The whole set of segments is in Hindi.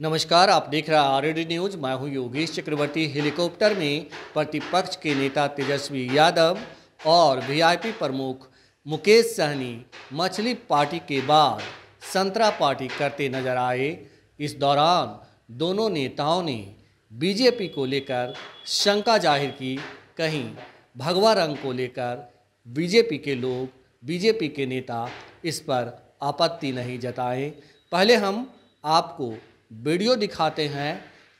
नमस्कार आप देख रहे हैं डी न्यूज मैं हूं योगेश चक्रवर्ती हेलीकॉप्टर में प्रतिपक्ष के नेता तेजस्वी यादव और वीआईपी प्रमुख मुकेश सहनी मछली पार्टी के बाद संतरा पार्टी करते नजर आए इस दौरान दोनों नेताओं ने बीजेपी को लेकर शंका जाहिर की कहीं भगवा रंग को लेकर बीजेपी के लोग बीजेपी के नेता इस पर आपत्ति नहीं जताएं पहले हम आपको वीडियो दिखाते हैं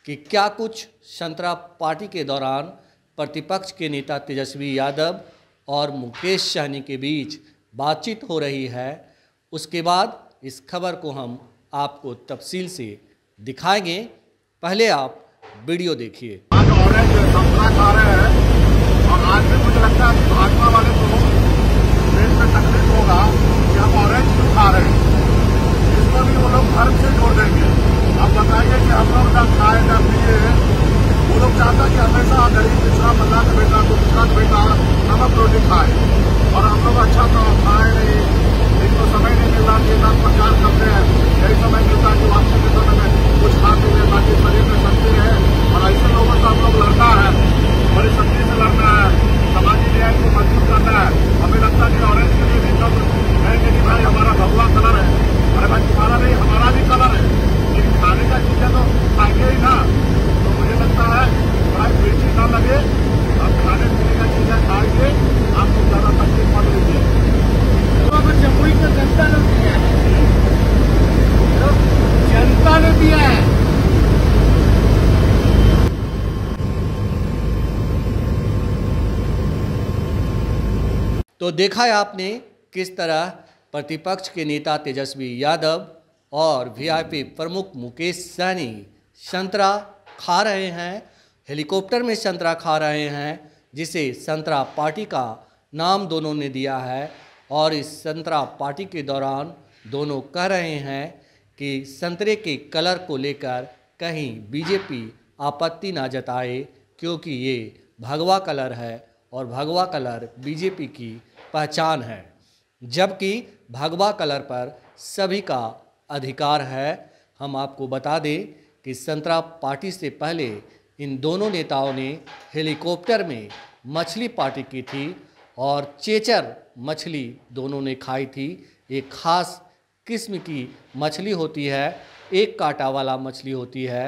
कि क्या कुछ संतरा पार्टी के दौरान प्रतिपक्ष के नेता तेजस्वी यादव और मुकेश सहनी के बीच बातचीत हो रही है उसके बाद इस खबर को हम आपको तफसील से दिखाएंगे पहले आप वीडियो देखिए तो देखा है आपने किस तरह प्रतिपक्ष के नेता तेजस्वी यादव और वीआईपी प्रमुख मुकेश सहनी संतरा खा रहे हैं हेलीकॉप्टर में संतरा खा रहे हैं जिसे संतरा पार्टी का नाम दोनों ने दिया है और इस संतरा पार्टी के दौरान दोनों कह रहे हैं कि संतरे के कलर को लेकर कहीं बीजेपी आपत्ति ना जताए क्योंकि ये भगवा कलर है और भगवा कलर बीजेपी की पहचान है जबकि भगवा कलर पर सभी का अधिकार है हम आपको बता दें कि संतरा पार्टी से पहले इन दोनों नेताओं ने हेलीकॉप्टर में मछली पार्टी की थी और चेचर मछली दोनों ने खाई थी एक खास किस्म की मछली होती है एक कांटा वाला मछली होती है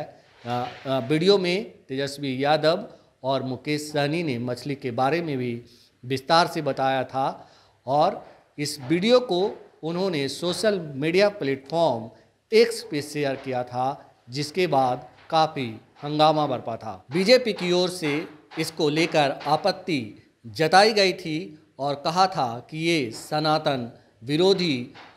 वीडियो में तेजस्वी यादव और मुकेश सहनी ने मछली के बारे में भी विस्तार से बताया था और इस वीडियो को उन्होंने सोशल मीडिया प्लेटफॉर्म एक्स पे शेयर किया था जिसके बाद काफ़ी हंगामा बरपा था बीजेपी की ओर से इसको लेकर आपत्ति जताई गई थी और कहा था कि ये सनातन विरोधी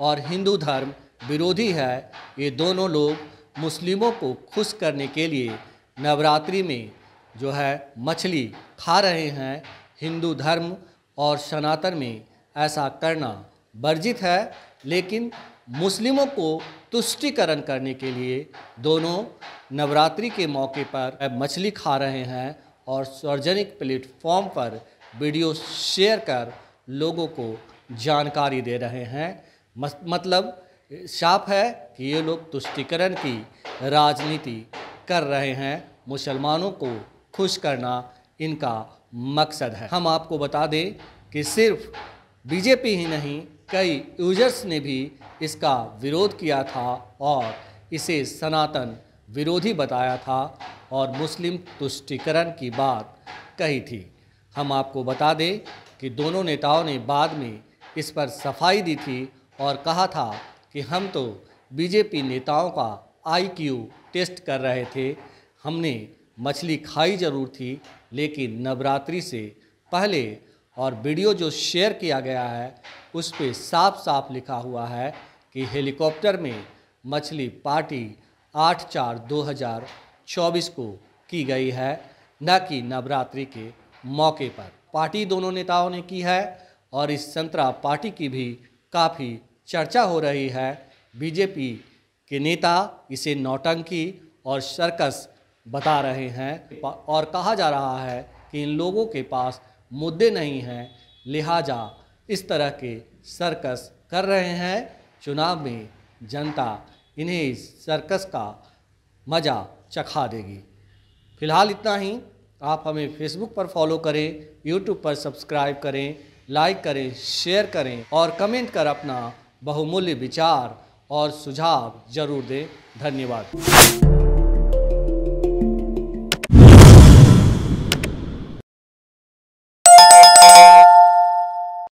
और हिंदू धर्म विरोधी है ये दोनों लोग मुस्लिमों को खुश करने के लिए नवरात्रि में जो है मछली खा रहे हैं हिंदू धर्म और सनातन में ऐसा करना वर्जित है लेकिन मुस्लिमों को तुष्टिकरण करने के लिए दोनों नवरात्रि के मौके पर मछली खा रहे हैं और सार्वजनिक प्लेटफॉर्म पर वीडियो शेयर कर लोगों को जानकारी दे रहे हैं मतलब साफ है कि ये लोग तुष्टिकरण की राजनीति कर रहे हैं मुसलमानों को खुश करना इनका मकसद है हम आपको बता दें कि सिर्फ बीजेपी ही नहीं कई यूजर्स ने भी इसका विरोध किया था और इसे सनातन विरोधी बताया था और मुस्लिम तुष्टिकरण की बात कही थी हम आपको बता दें कि दोनों नेताओं ने बाद में इस पर सफाई दी थी और कहा था कि हम तो बीजेपी नेताओं का आईक्यू टेस्ट कर रहे थे हमने मछली खाई जरूर थी लेकिन नवरात्रि से पहले और वीडियो जो शेयर किया गया है उस पर साफ साफ लिखा हुआ है कि हेलीकॉप्टर में मछली पार्टी आठ चार दो हज़ार चौबीस को की गई है न कि नवरात्रि के मौके पर पार्टी दोनों नेताओं ने की है और इस संतरा पार्टी की भी काफ़ी चर्चा हो रही है बीजेपी के नेता इसे नौटंकी और सर्कस बता रहे हैं और कहा जा रहा है कि इन लोगों के पास मुद्दे नहीं हैं लिहाजा इस तरह के सर्कस कर रहे हैं चुनाव में जनता इन्हें इस सर्कस का मज़ा चखा देगी फिलहाल इतना ही आप हमें फेसबुक पर फॉलो करें यूट्यूब पर सब्सक्राइब करें लाइक करें शेयर करें और कमेंट कर अपना बहुमूल्य विचार और सुझाव जरूर दें धन्यवाद